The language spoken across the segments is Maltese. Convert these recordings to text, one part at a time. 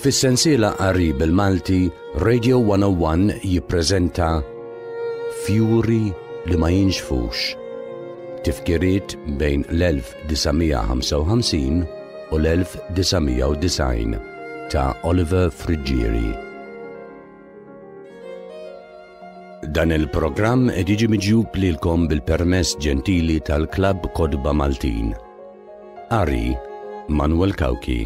Fis-sensiela qarib il-Malti, Radio 101 jippreżenta Fjuri li ma jinxfux. Tifkiriet bejn l-1955 u l-1990 ta' Oliver Friggieri. Dan il-programm ed iġi miġjub lilkom bil-permess ġentili tal-Klab Kodba Maltin. Ari Manuel Kauki.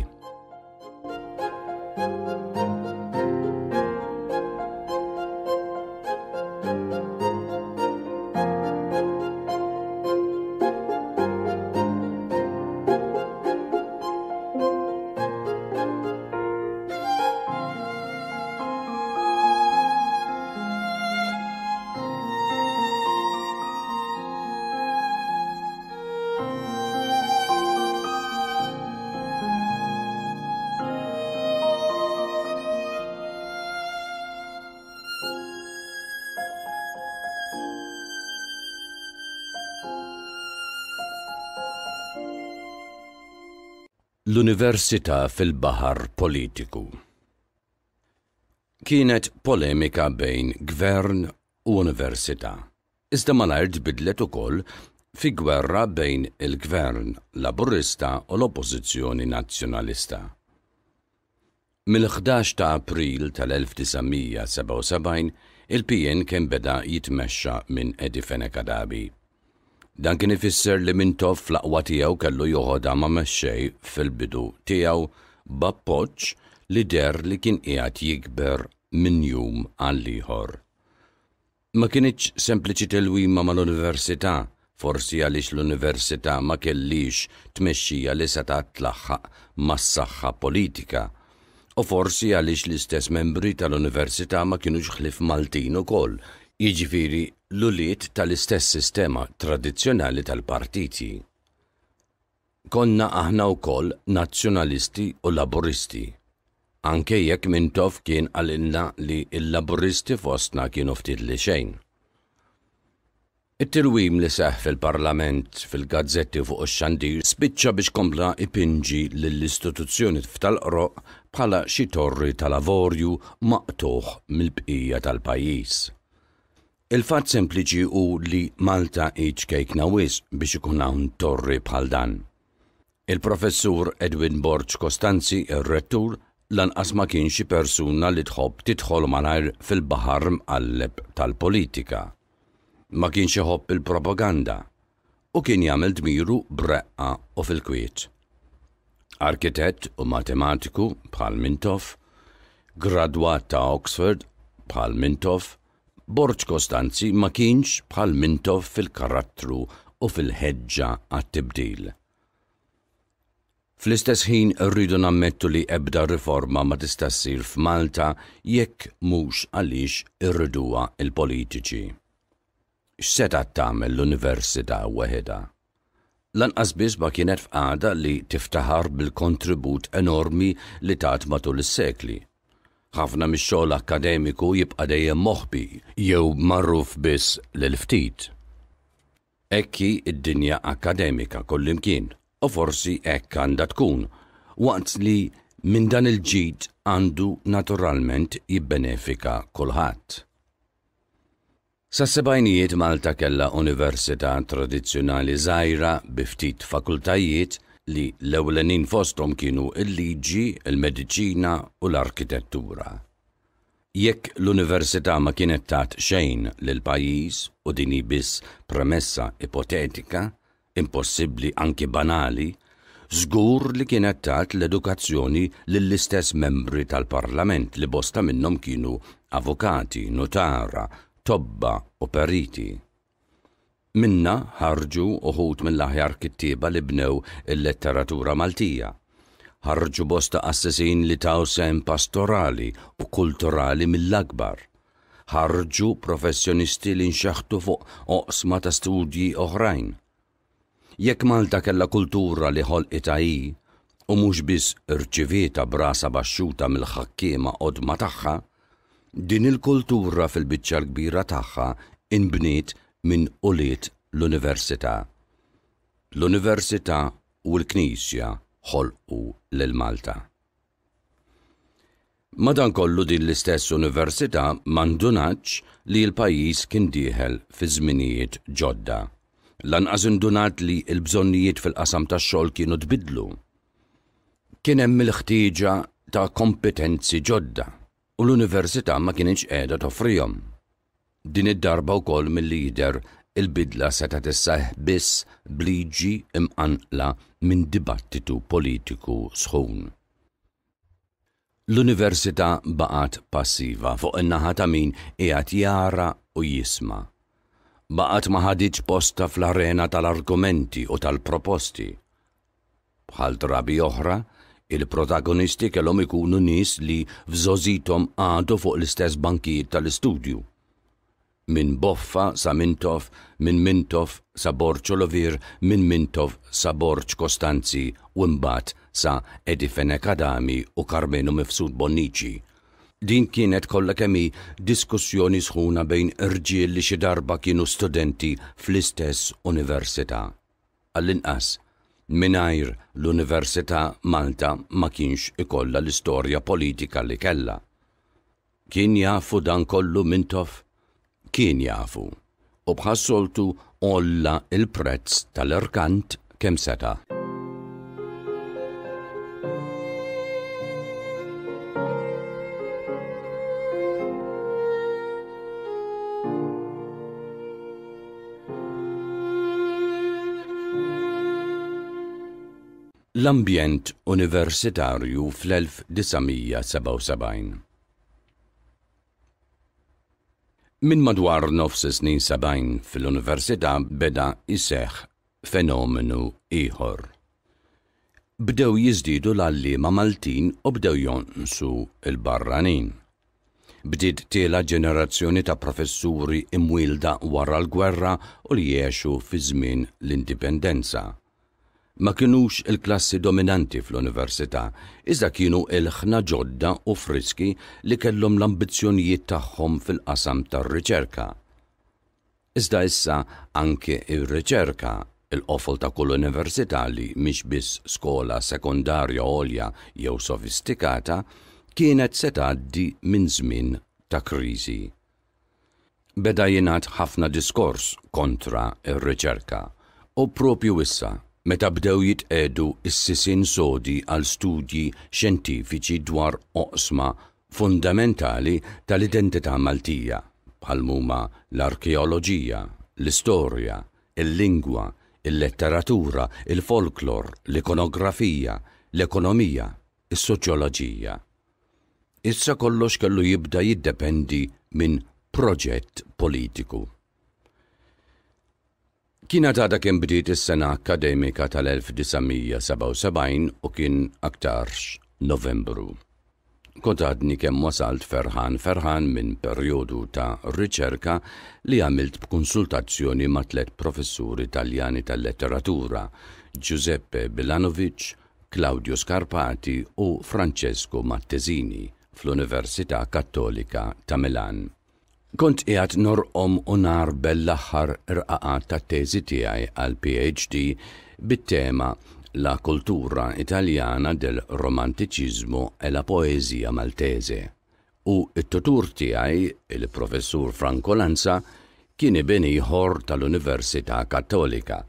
L-Università fil-Bahar Politiku Kienet polemika bejn gvern u università. Iżda malajr u ukoll fi gwerra bejn il-gvern laburista u l-oppożizzjoni nazzjonalista. Mill-11 ta' April tal-1977 il-PN kien beda jitmexxa minn Edi Fenekadabi. Kadabi Dan kien ifisser li minn tof fl-aqwa tiegħu kellu joħodha ma' mexxej fil-bidu tiegħu b'appoġġ li der li kien qiegħed jikber minn jum għal ieħor. Ma kienx sempliċi telwima mal-università, forsi għaliex l-università ma kellix tmexxija li seta' tlaħħaq mas-saħħa politika, u forsi għaliex l-istess membri tal-università ma kienux xlif Maltin ukoll jiġifiri l-uliet tal-istess sistema tradizzjonali tal-partiti. Konna aħna u koll nazzjonalisti u laburisti. Anke jekk minn tof kien għalinna li il-laburisti fostna kienu ftit li xejn. It-tilwim li seħ fil-parlament, fil-gazzetti fuq xandir spiċċa biex kompla ipinġi l-istituzzjoni ftal bħala xi torri tal-avorju maqtuħ mill-bqija tal-pajis. Il-fat sempliċi u li Malta iċkejk nawis biex ikun hawn torri bħal dan. Il-professur Edwin Borċ Kostanzi, il-rettur, lanqas ma kien xi persuna li tħobb titħol malajr fil bahar mqalleb tal-politika. Ma kien xi ħobb il-propaganda u kien jagħmel dmiru breqqa u fil-kwiet. Arkitett u matematiku bħal Mintoff, gradwat ta' Oxford bħal Mintoff, Borġ Kostanzi ma kienx bħal mintof fil-karattru u fil-ħeġġa għat-tibdil. Fl-istess ħin rridu nammettu li ebda riforma ma tista' ssir f'Malta jekk mhux għaliex irriduha il-politiċi. X'seta tagħmel l-Università weħeda? Lanqas biss ma kienet f'għada li tiftaħar bil-kontribut enormi li tat matul is-sekli ħafna mix-xogħol akademiku jibqa' dejjem moħbi jew marruf biss lil ftit. Ekki id-dinja akademika kollimkien, u forsi hekk għandha tkun, waqt li minn dan il-ġid għandu naturalment jibbenefika kulħadd. Sa sebajnijiet Malta kella università tradizzjonali żgħira bi ftit fakultajiet li l-ewlenin fostom kienu il-liġi, il-medicina u l-arkitettura. Jekk l-Università ma kienet tat xejn lil pajjiż u dini biss premessa ipotetika, impossibbli anki banali, żgur li kienet tat l-edukazzjoni lill-istess membri tal-Parlament li bosta minnhom kienu avukati, notara, tobba u periti. Minna ħarġu uħut mill-aħjar kittiba li bnew il-letteratura Maltija. Ħarġu bosta assessin li taw sem pastorali u kulturali mill-akbar. Ħarġu professjonisti li nxaħtu fuq oqsma ta' studji oħrajn. Jekk Malta kella kultura li ħol hi u mhux biss irċivieta brasa baxxuta mill ħakkima odma tagħha, din il-kultura fil-biċċa l-kbira tagħha inbniet minn uliet l-Università. L-Università u l-Knisja ħolqu l-Malta. Madankollu din l-istess università mandunaċ li l-pajis kien diħel fi żminijiet ġodda. Lan indunat li l-bżonnijiet fil-qasam tax-xogħol kienu tbidlu. Kien hemm il-ħtieġa ta' kompetenzi ġodda u l-università ma kienx qiegħda toffrihom. Din id-darba wkoll mill-lider il-bidla seta tissaħ biss bliġi imqanqla minn dibattitu politiku sħun. L-Università baqat passiva fuq in-naħa ta' min qiegħed jara u jisma. Baqat ma ħadiġ posta fl-arena tal-argumenti u tal-proposti. Bħal drabi oħra, il-protagonisti kellhom ikunu nies li f'żożitom għadu fuq l-istess bankijiet tal-istudju minn Boffa sa Mintof, minn Mintof sa Borċ Olovir, minn Mintof sa Borċ Kostanzi u mbagħad sa Edifene Kadami u Karmenu Mifsud Bonnici. Din kienet kollha kemmi diskussjoni sħuna bejn irġiel li xi darba kienu studenti fl-istess università. Għall-inqas, minajr l-Università Malta ma kienx ikolla l-istorja politika li kella. Kien jafu dan kollu mintof kien jafu u bħassoltu olla il-prezz tal-erkant kem seta. L-ambjent universitarju fl-1977 Min madwar nofs snin sabajn fil-Università beda jiseħ fenomenu ieħor. Bdew jizdidu l-allima Maltin u bdew jonsu il-barranin. Bdid tiela ġenerazzjoni ta' professuri imwilda wara l-gwerra u li jiexu fi żmien l-indipendenza ma kienux il-klassi dominanti fl-università, iżda kienu il-ħna ġodda u friski li kellhom l-ambizzjonijiet tagħhom fil-qasam tar-riċerka. Iżda issa anke ir-riċerka il-qofol ta' kull università li mhix biss skola sekondarja għolja jew sofistikata kienet se tgħaddi minn żmien ta' kriżi. Beda jingħad ħafna diskors kontra ir-riċerka u propju issa meta bdew jitqedu is-sisin sodi għal studji xjentifiċi dwar oqsma fundamentali tal-identità Maltija bħal huma l-arkeoloġija, l-istorja, il-lingwa, il-letteratura, il-folklor, l-ikonografija, l-ekonomija, is-soċjoloġija. Issa kollox kellu jibda jiddependi minn proġett politiku. Kiena għada kien bdiet is-sena akademika tal-1977 u kien aktarx Novembru. Kont għadni kemm wasalt ferħan ferħan minn perjodu ta' riċerka li għamilt b'konsultazzjoni ma' tlet professuri taljani tal-letteratura Giuseppe Bilanovic, Claudio Scarpati u Francesco Mattesini fl-Università Kattolika ta' Milan. Kont qiegħed norqom unar narbel l-aħħar rqaqat tat-teżi tiegħi għal PhD bit-tema La kultura italjana del romantiċiżmu e la poezija maltese. U it-tutur tiegħi, il-professur Franco Lanza, kien ibeni ieħor tal-Università Kattolika.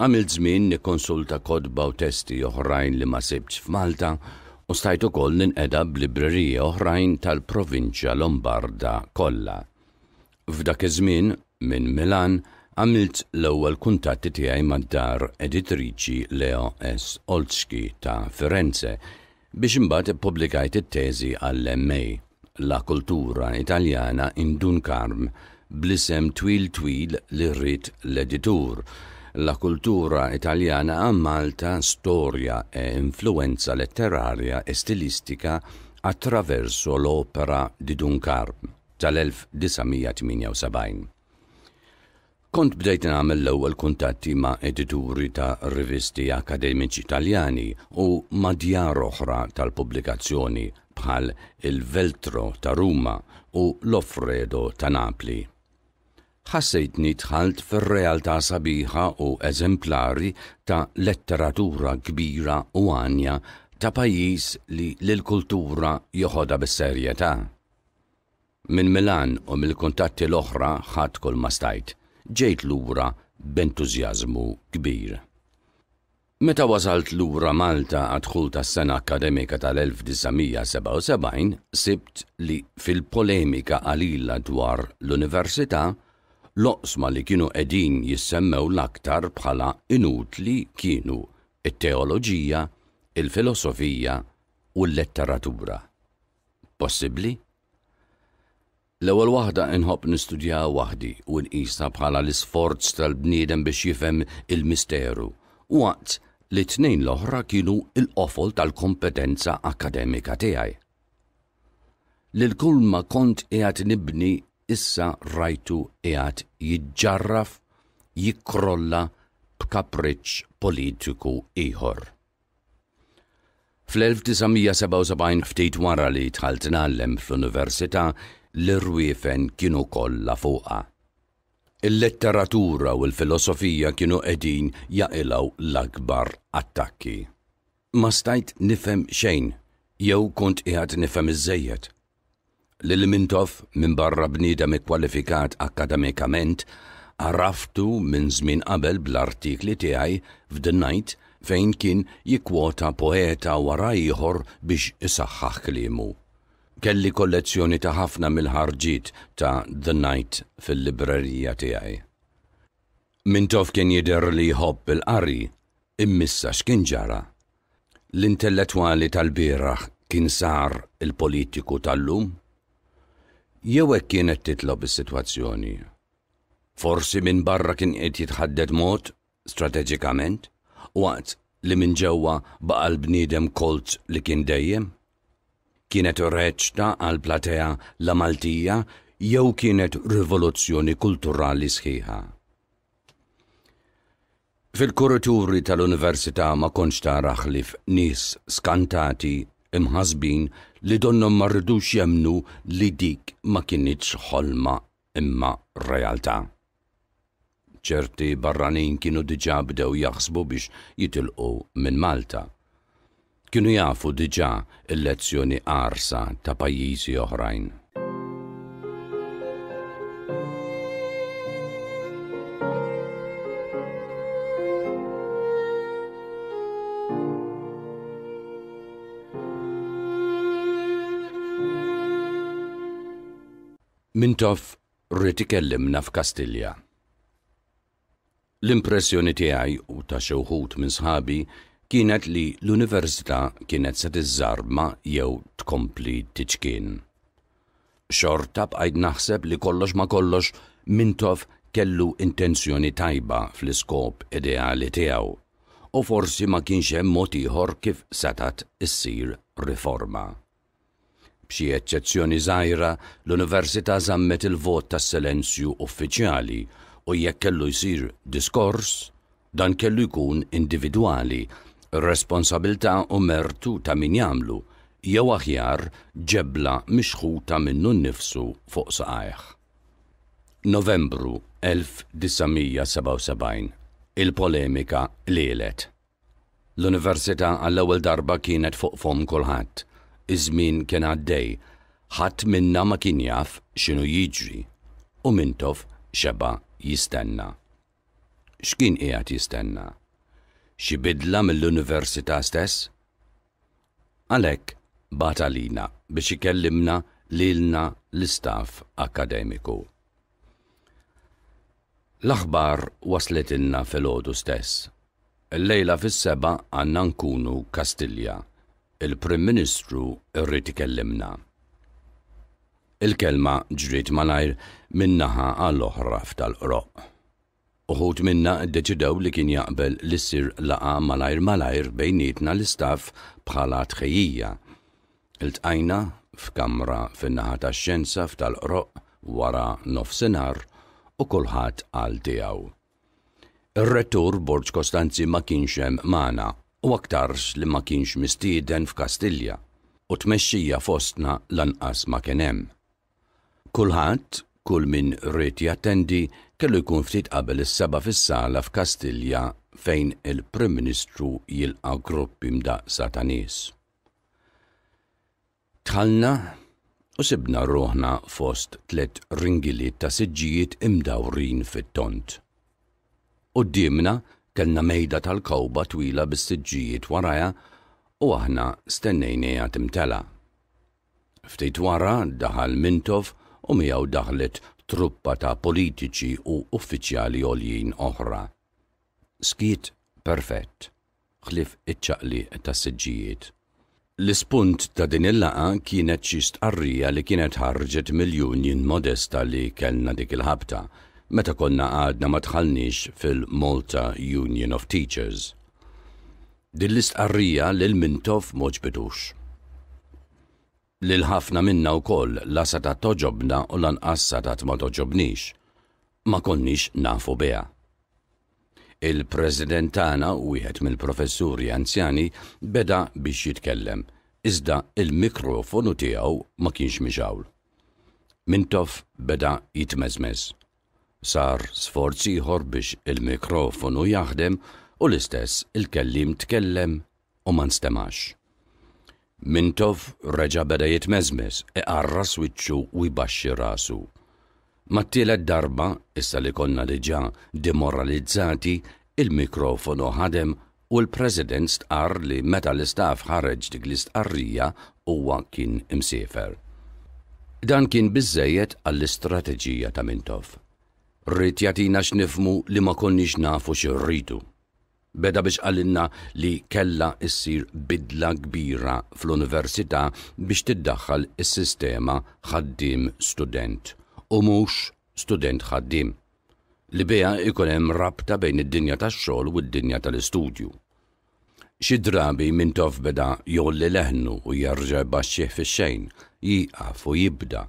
Għamil żmien nikonsulta kodba u testi oħrajn li ma sebċ f'Malta u stajt ukoll ninqeda b'librerija oħrajn tal-provinċja Lombarda kollha. F'dak iż-żmien minn Milan għamilt l-ewwel kuntatti tiegħi mad-dar editriċi Leo S. Olski ta' Firenze biex imbagħad ippubblikajt it-teżi għall-MA La kultura Italjana in Dunkarm blisem twil twil li rrit l-editur La kultura italjana a Malta storja e influenza letterarja e stilistica attraverso l'opera di Dunkar tal-1978. Kont bdejt nagħmel l-ewwel kuntatti ma' edituri ta' rivisti akademiċi Italjani u ma' djar oħra tal-pubblikazzjoni bħal il-Veltro ta' Ruma u l-Offredo ta' Napli ħassejtni tħalt fir-realtà sabiħa u eżemplari ta' letteratura kbira u għanja ta' pajjiż li l-kultura joħodha bis-serjetà. Minn Milan u mill-kuntatti l-oħra ħadd kull ma stajt, ġejt lura b'entużjażmu kbir. Meta wasalt lura Malta għadħul tas sena akademika tal-1977, sibt li fil-polemika għalila dwar l-Università loqsma li kienu edin jissemmew l-aktar bħala inutli kienu it-teoloġija, il-filosofija u l-letteratura. Possibli? L-ewwel waħda inħobb nistudja waħdi u nqisha bħala l-isforz tal-bniedem biex jifhem il-misteru u waqt li tnejn l-oħra kienu il-qofol tal-kompetenza akademika tiegħi. Lil kull ma kont qiegħed nibni issa rajtu qiegħed jiġġarraf jikrolla bkapriċ politiku ieħor. Fl-1977 ftit wara li tħalt nallem fl-Università l-irwiefen kienu kollha fuqha. Il-letteratura u l-filosofija kienu qegħdin jaqilaw l-akbar attakki. Ma stajt nifhem xejn, jew kont qiegħed nifhem iżejjed L-Mintov minn barra bnida kwalifikat akademikament għarraftu minn żmien qabel bl-artikli tiegħi f'The Night fejn kien jikwota poeta wara ieħor biex isaħħaħ kliemu. Kelli kollezzjoni ta' ħafna mill-ħarġit ta' The Night fil-librerija tiegħi. Mintov kien jidher li jħobb il-qari, immissa x'kien ġara. L-intellettwali tal-bieraħ kien sar il-politiku tal-lum? Jew hekk kienet titlob is-sitwazzjoni. Forsi minn barra kien qed jitħaddet mod strateġikament waqt li minn ġewwa baqal bniedem kolt li kien dejjem? Kienet reċta għal platea la Maltija jew kienet rivoluzzjoni kulturali sħiħa. Fil-kurituri tal-Università ma konx raħlif nies skantati imħazbin li donnom marridux jemnu li dik ma kienieċ ħolma imma realtà. ċerti barranin kienu diġa bdew jaħsbu biex jitilqu minn Malta. Kienu jafu diġa il-lezzjoni arsa ta' pajjiżi oħrajn. Mintof rrit ikellimna f'Kastilja. L-impressjoni tiegħi u ta' xewħut wħud minn sħabi kienet li l-Università kienet se tiżarma jew tkompli tiċkien. Xorta bqajt naħseb li kollox ma kollox Mintof kellu intenzjoni tajba fl-iskop ideali tiegħu u forsi ma kienx hemm mod ieħor kif setat issir riforma. B'xi eċċezzjoni żgħira, l-Università żammet il-vot tas-silenzju uffiċjali u jekk kellu jsir diskors, dan kellu jkun individwali, responsabilità u mertu ta' min jagħmlu, jew aħjar ġebla mixħuta minnu nnifsu fuq saqajh. Novembru 1977 Il-polemika lielet. L-Università għall-ewwel darba kienet fuq fom kulħadd iż-żmien kien għaddej, ħadd minna ma kien jaf x'inhu jiġri u mintof xeba jistenna. X'kien qiegħed jistenna? Xi bidla mill-università stess? Għalhekk batalina biex ikellimna lilna l-istaff akademiku. L-aħbar waslet ilna fil-ħodu stess. il lejla fis-seba għanna nkunu Kastilja il-Prim Ministru irrid ikellimna. Il-kelma ġrid malajr minnaħa għall-oħra f'tal-qroq. Uħut minna deċidew li kien jaqbel li sir laqa malajr malajr bejnietna l-istaff bħala tħejjija. Il-tqajna f'kamra fin-naħa tax-xenza f'tal-qroq wara nofsinhar u kulħadd għal tiegħu. Ir-rettur Borġ Kostanzi ma kienx hemm u aktarx li ma kienx mistieden f'Kastilja u tmexxija fostna lanqas ma kien hemm. Kulħadd, kull min rrit jattendi, kellu jkun ftit qabel is-seba fis-sala f'Kastilja fejn il-Prim Ministru jilqa' gruppi mdaqsa ta' nies. Tħallna u sibna roħna fost tlet ringiliet ta' siġġijiet imdawrin fit-tont. U d-dimna kellna mejda tal-kawba twila bis-siġġijiet waraja u aħna stennejnija timtela. Ftit wara daħal Mintov u miegħu daħlet truppa ta' politiċi u uffiċjali oljin oħra. Skiet perfett, ħlif iċċaqli tas siġġijiet. L-ispunt ta' din il-laqa kienet xi stqarrija li kienet ħarġet miljunin Modesta li kellna dik il-ħabta meta konna għadna ma tħallniex fil-Malta Union of Teachers. Din l-istqarrija lil mintof moġbidux. Lil ħafna minna u koll lasa ta' toġobna u lanqassa ta' ma toġobnix. Ma konniex nafu beha. il prezidentana u wieħed mill-professuri anzjani beda biex jitkellem, iżda il-mikrofonu tiegħu ma kienx miġawl. Mintof beda jitmezmez. Sar sforzi biex il-mikrofonu jaħdem u l-istess il-kellim tkellem u ma nstemax. Mintov reġa beda e arra switxu u jbaxxi rasu. Mattila darba, issa li konna diġa demoralizzati, il-mikrofonu ħadem u l-President stqar li meta l-istaf ħareġ dik l-istqarrija huwa kien imsifer. Dan kien biżejjed għall-istrateġija ta' Mintov rrit jatina x'nifmu li ma konniex nafu x'irridu. Beda biex qalinna li kella issir bidla kbira fl-università biex tiddaħħal is-sistema ħaddim student u mhux student ħaddim. Li beja ikun hemm rabta bejn id-dinja tax-xogħol u d-dinja tal-istudju. Xi drabi minn tof beda jolli leħnu u jarġa' baxxih fix-xejn, jieqaf u jibda,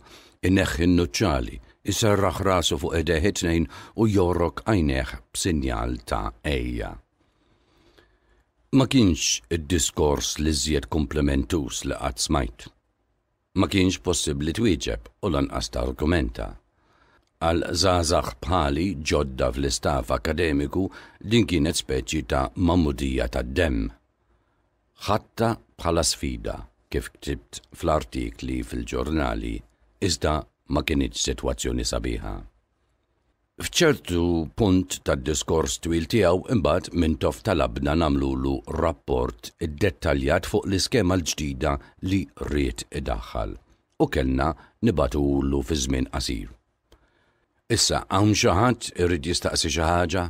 ineħħi n-nuċċali, iserraħ rasu fuq edeħ it-tnejn u jorok għajneħ b'sinjal ta' eja. Ma kienx id-diskors li zjed komplementus li għad smajt. Ma kienx possibli twieġeb u lanqas ta' argumenta. Għal zazax bħali ġodda fl-istaf akademiku din kienet speċi ta' mamudija ta' dem. Ħatta bħala sfida kif ktibt fl-artikli fil-ġurnali iżda ma kienieċ situazzjoni sabiħa. Fċertu punt tad diskors twil tiegħu imbagħad tof talabna namlulu rapport dettaljat fuq l-iskema l-ġdida li rrit idaħħal u kellna nibatulu fi żmien qasir. Issa hawn xi ħadd irid jistaqsi xi ħaġa?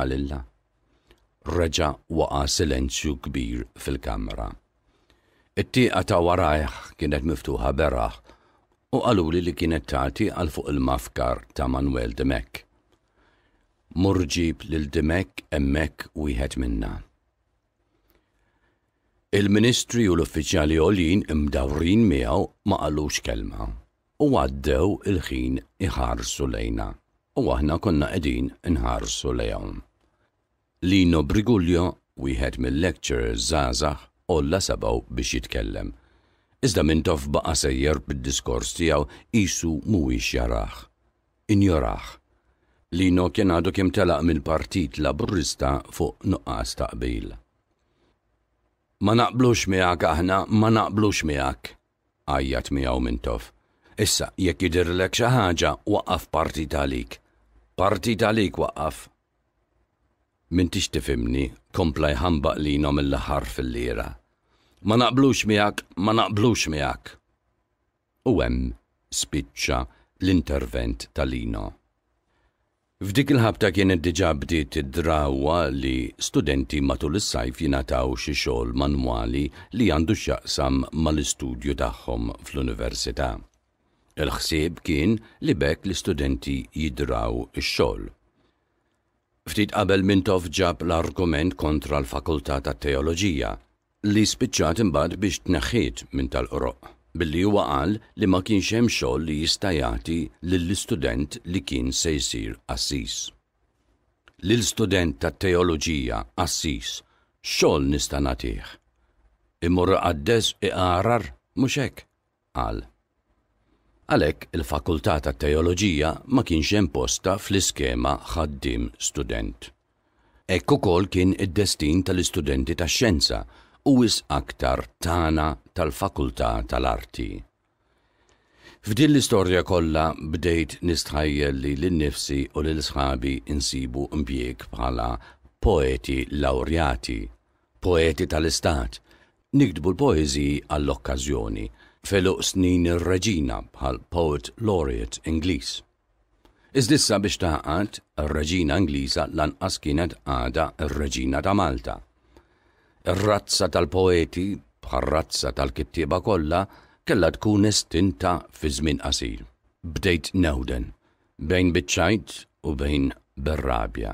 Għalilla. Reġa waqa silenzju kbir fil-kamra. It-tieqa ta' warajh kienet miftuħa beraħ u għaluli li kienet tagħti għal fuq il-mafkar ta' Manuel Demek. Murġib lil Demek emmek wieħed minna. Il-ministri u l-uffiċjali olin imdawrin miegħu ma qalux kelma u għaddew il-ħin iħarsu lejna u aħna konna qegħdin inħarsu lejhom. Lino Brigulio wieħed mill-lecturers żgħażagħ olla sabaw biex jitkellem Iżda minn tof baqa sejjer bid-diskors tiegħu isu mhuwiex jaraħ. Injoraħ. Lino kien għadu kem telaq mill-partit laburista fuq nuqqas taqbil. Ma naqblux miegħek aħna, ma naqblux miegħek, għajjat miegħu minn tof. Issa, jekk jidirlek xi ħaġa waqaf partit għalik. Partit għalik waqaf. Min tix tifimni, kompla jħambaq lino l ħar fil-lira. Ma naqblux miegħek, ma naqblux miegħek. U hemm spiċċa l-intervent tal-lino. F'dik il-ħabta kienet diġà bdiet id-drawa li studenti matul is-sajf jingħataw xi xogħol manwali li għandu x'jaqsam mal-istudju tagħhom fl-università. Il-ħsieb kien li bekk l-istudenti jidraw ix-xogħol. Ftit qabel minn tof ġab l-argument kontra l-Fakultà tat-Teoloġija li spiċċat imbagħad biex tneħħiet minn tal-qroq billi huwa qal li ma kienx hemm xogħol li jista' jagħti lill-istudent li kien se jsir assis. Lill-student tat-teoloġija assis xogħol nista' nagħtih. Imur għaddes iqarar mhux hekk qal. Għalhekk il-fakultà tat-teoloġija ma kienx hemm posta fl-iskema ħaddim student. Ekku ukoll kien id-destin tal-istudenti tax-xjenza u wis aktar tana tal-Fakultà tal-Arti. F'din l-istorja kollha bdejt nistħajjel li l-nifsi u l-sħabi insibu mbjek bħala poeti laureati, poeti tal-istat, nikdbu l poeżi għall-okkażjoni, feluq snin reġina bħal poet laureate Ingliż. Iżdissa biex taqat, ir-reġina Ingliża lanqas kienet għada r reġina ta' Malta. Ir-razza tal-poeti, bħal-razza tal-kittieba kollha, kella tkun estinta fi żmien qasir. Bdejt newden, bejn biċċajt u bejn berrabja.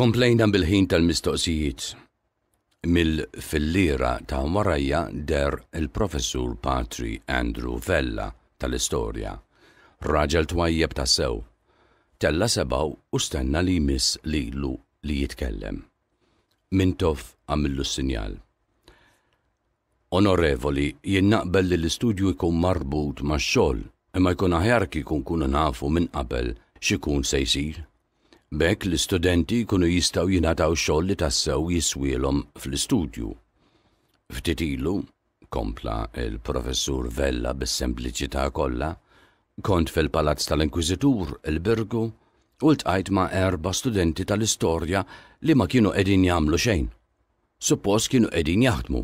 Komplejna bil-ħin tal-mistoqsijiet. Mill-fillira ta' warajja der il-professur Patri Andrew Vella tal-istorja. Raġel twajjeb ta' sew. Tella sebaw u stenna li miss lilu li jitkellem. Min tof għamillu s-sinjal. Onorevoli, jien naqbel li l-istudju jkun marbut ma' xogħol imma jkun aħjar kun kun nafu minn qabel xikun se jsir. Bekk l-istudenti kunu jistaw jingħataw xogħol li tassew jiswielhom fl-istudju. Ftit ilu, kompla il-professur Vella bis-sempliċità kollha, kont fil-palazz tal-Inkwiżitur il-Birgu, il birgu u ltqajt ma' erba studenti tal-istorja li ma kienu edin jamlu xejn. Suppost kienu edin jaħdmu.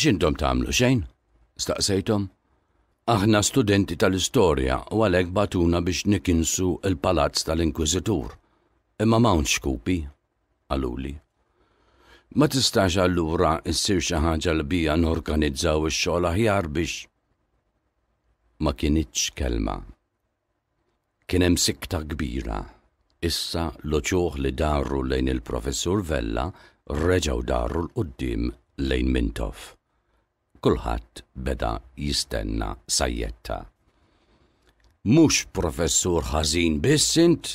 Xintom tamlu xejn? Staqsejtom? Aħna studenti tal-istorja u għalek batuna biex nikinsu il-palazz tal-Inkwizitur. Imma mawn xkupi, għaluli. Ma tistax allura s-sir xaħġa l bija norganizzaw ix-xogħol aħjar biex ma kienitx kelma Kien hemm sikta kbira. Issa loċuħ li darru lejn il-professur Vella reġaw darru l-qoddim lejn Mintof. Kulħadd beda jistenna sajjetta. Mhux professur ħażin biss int,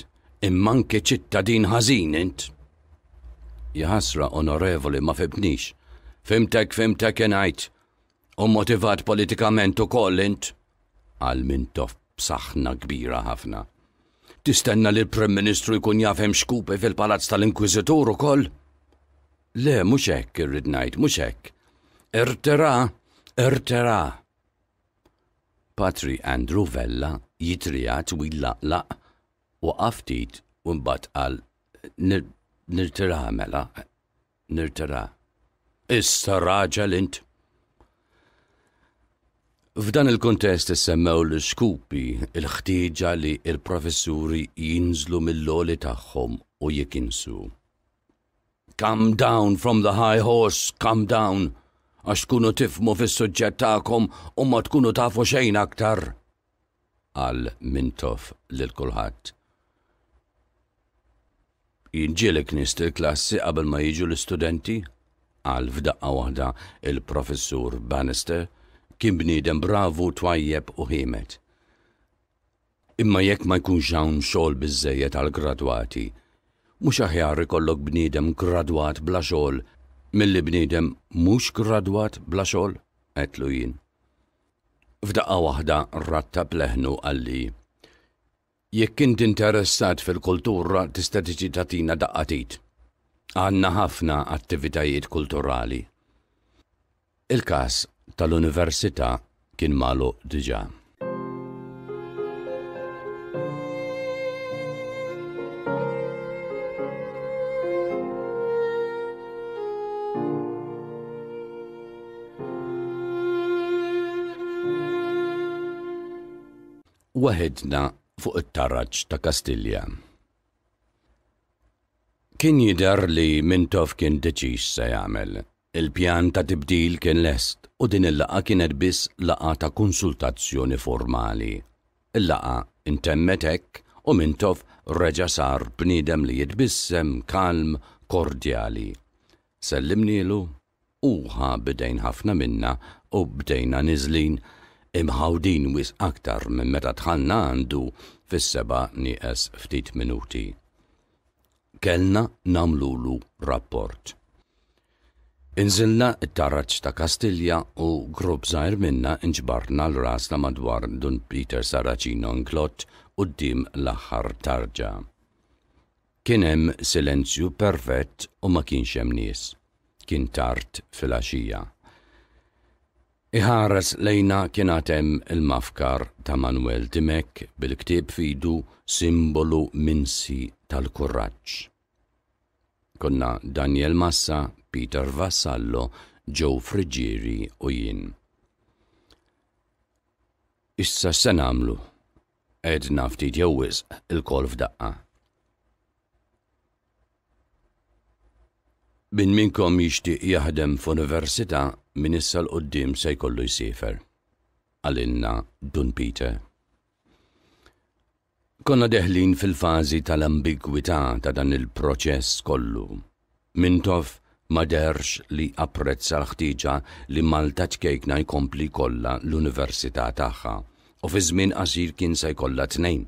immanke ċittadin ħażin int. Jħasra onorevoli ma febnix. Fimtek, fimtek jenajt. U motivat politikament u kollint, int. Għal Mintof b'saħħna kbira ħafna. Tistenna li l-Prem Ministru jkun jafem xkupe fil-Palazz tal-Inkwizitur ukoll? Le, mhux hekk irrid ngħid, mhux hekk. Ertera, ertera. Patri Andrew Vella jitrijat u laqlaq u qaftit u mbagħad qal nirtira mela, nirtira. Issa raġel int, F'dan il-kontest semmew l-xkupi il-ħtieġa li il-professuri jinżlu mill-loli tagħhom u jikinsu. Come down from the high horse, come down, għax tkunu tifmu fis-suġġett tagħkom u ma tkunu tafu xejn aktar. Għal mintof lil kulħadd. Jinġielek nist il-klassi qabel ma jiġu l-istudenti? Għal f'daqqa waħda il-professur Bannister kien bniedem bravu twajjeb u ħimet. Imma jekk ma jkunx hawn xogħol biżejjed għall gradwati, mhux aħjar ikollok bniedem gradwat bla xogħol milli bniedem mhux gradwat bla xogħol, qedlu jien. F'daqqa waħda ratta pleħnu għalli. Jekk int interessat fil-kultura tista' tiġi daqqa tit. Għandna ħafna attivitajiet kulturali. Il-każ tal-Università kien malu diġa. Waħedna fuq it tarraġ ta' Kastilja. Kien jidher li Mintov kien deċiż se jagħmel Il-pjan ta' tibdil kien lest u din il-laqa kienet biss laqa ta' konsultazzjoni formali. Il-laqa intemmet hekk u mintof reġa sar bniedem li jitbissem kalm kordjali. Sellimnilu uħa bdejn ħafna minna u bdejna nizlin imħawdin wis aktar minn meta tħanna għandu fis-seba nieqes ftit minuti. Kellna namlulu rapport. Inżilna it-tarraċ ta' Kastilja u grupp zaħir minna inġbarna l-rasna madwar dun Peter Saracino nklot u d-dim l-axar tarġa. Kienem silenzju perfett u ma kienx hemm nies. Kien tard fil-axija. Iħares lejna kien hemm il-mafkar ta' Manuel Timek bil-ktieb fidu simbolu minsi tal kurraċ Konna Daniel Massa, Peter Vassallo, Joe Friggieri u jien. Issa se għamlu, edna ftit jowis il kolf daqqa. Bin minkom jishti jaħdem f'università min issa l-qoddim se jkollu jsifer. Għalinna Dun Peter. Konna deħlin fil-fazi tal-ambigwità ta' dan il-proċess kollu. Mintof ma derx li apprezza l-ħtiġa li Malta tkejkna jkompli kollha l-Università tagħha u fi żmien qasir kien se jkollha tnejn.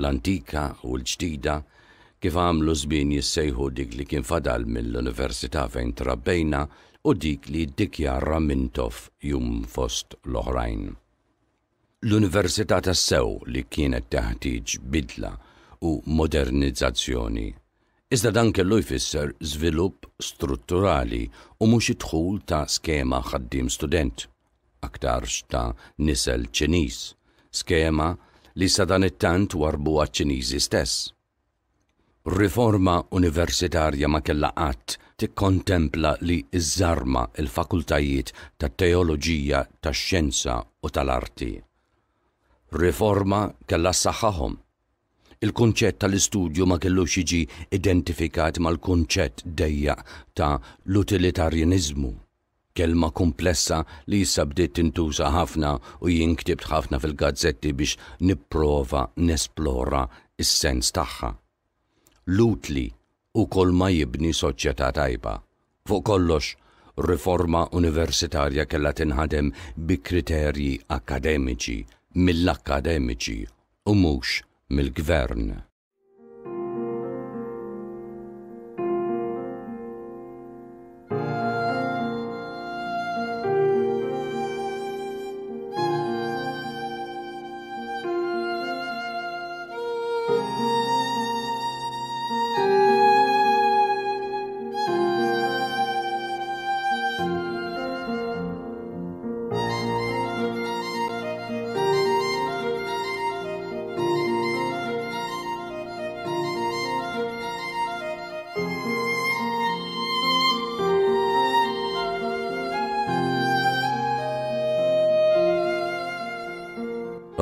L-antika u l-ġdida kif għamlu żmien jissejħu dik li kien fadal mill-Università fejn trabbejna u dik li ddikjarra Mintof jum fost l-oħrajn. L-Università tas-Sew li kienet taħtiġ bidla u modernizzazzjoni. Iżda dan kellu jfisser żvilupp strutturali u mhux idħul ta' skema ħaddim student, aktar ta' nisel Ċiniż, skema li sa dan it-tant warbu għaċ-Ċiniżi stess. Riforma universitarja ma kella qatt tikkontempla li iż-żarma il-fakultajiet tat-teoloġija, tax-xjenza u tal-arti Riforma kella s-saxħahom. Il-kunċett tal-istudju ma kellux jiġi identifikat mal-kunċett dejja ta' l-utilitarjanizmu. Kelma komplessa li issa bdiet tintuża ħafna u jinktibt ħafna fil-gazzetti biex nipprova nesplora is-sens tagħha. Lutli u kol ma jibni soċjetà tajba. Fuq kollox, riforma universitarja kella tinħadem bi kriterji akademiċi mill-akademiċi u mhux mill-gvern.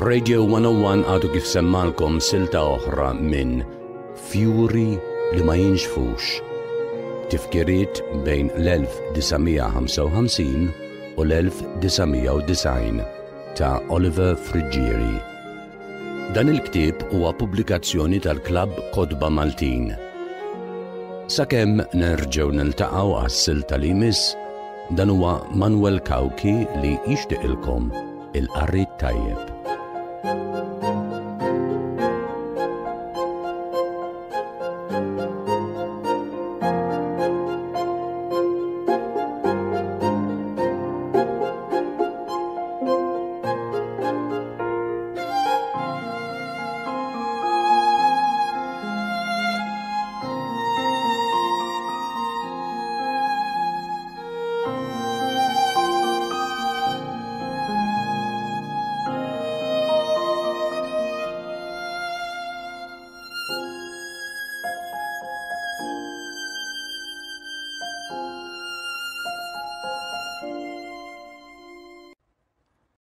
Radio 101 għadu kif semmalkom silta oħra minn Fjuri li ma jinxfux. Tifkirit bejn l-1955 u l-1990 ta' Oliver Frigieri. Dan il-ktib huwa pubblikazzjoni tal-klab Kodba Maltin. Sakemm nil niltaqgħu għas-silta li miss, dan huwa Manuel Kawki li jixtieqilkom il-qarrit tajjeb. thank you